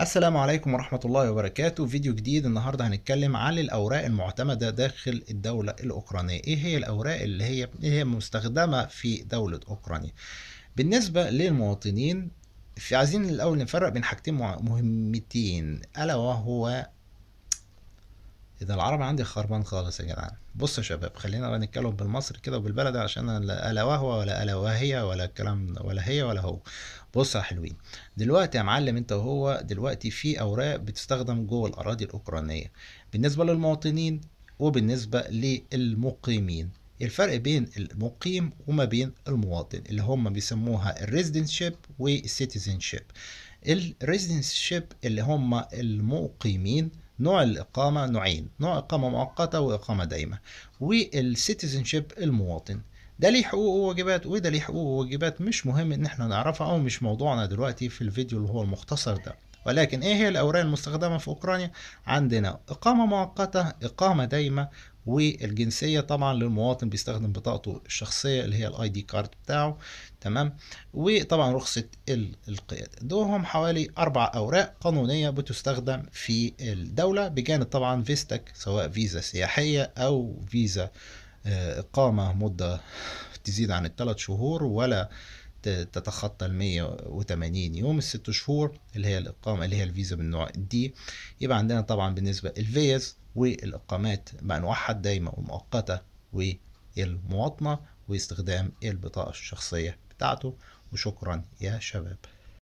السلام عليكم ورحمة الله وبركاته فيديو جديد النهاردة هنتكلم عن الأوراق المعتمدة داخل الدولة الأوكرانية إيه هي الأوراق اللي هي, اللي هي مستخدمة في دولة أوكرانيا بالنسبة للمواطنين في عايزين الأول نفرق بين حاجتين مهمتين ألا وهو اذا العربي عندي خربان خالص يا جدعان بصوا يا شباب خلينا بقى نتكلم بالمصري كده وبالبلد عشان لا الا وهو ولا الا وهي ولا الكلام ولا هي ولا هو بص يا حلوين دلوقتي يا معلم انت وهو دلوقتي في اوراق بتستخدم جوه الاراضي الاوكرانيه بالنسبه للمواطنين وبالنسبه للمقيمين الفرق بين المقيم وما بين المواطن اللي هم بيسموها الريزيدنت شيب والسيتيزن شيب الريزيدنس شيب اللي هم المقيمين نوع الإقامة نوعين نوع إقامة مؤقتة وإقامة دائمة والسيتيزن شيب المواطن ده ليه حقوق وواجبات وده ليه حقوق وواجبات مش مهم ان احنا نعرفها او مش موضوعنا دلوقتي في الفيديو اللي هو المختصر ده ولكن ايه هي الاوراق المستخدمه في اوكرانيا عندنا اقامه مؤقته اقامه دايمه والجنسيه طبعا للمواطن بيستخدم بطاقته الشخصيه اللي هي الاي دي كارد بتاعه تمام وطبعا رخصه القياده دولهم حوالي اربع اوراق قانونيه بتستخدم في الدوله بجانب طبعا فيستك سواء فيزا سياحيه او فيزا آه، اقامه مده تزيد عن الثلاث شهور ولا تتخطى ال 180 يوم الست شهور اللي هي الإقامة اللي هي الفيزا من نوع دي يبقى عندنا طبعا بالنسبة الفيز والإقامات بأنواعها الدايمة والمؤقتة والمواطنة واستخدام البطاقة الشخصية بتاعته وشكرا يا شباب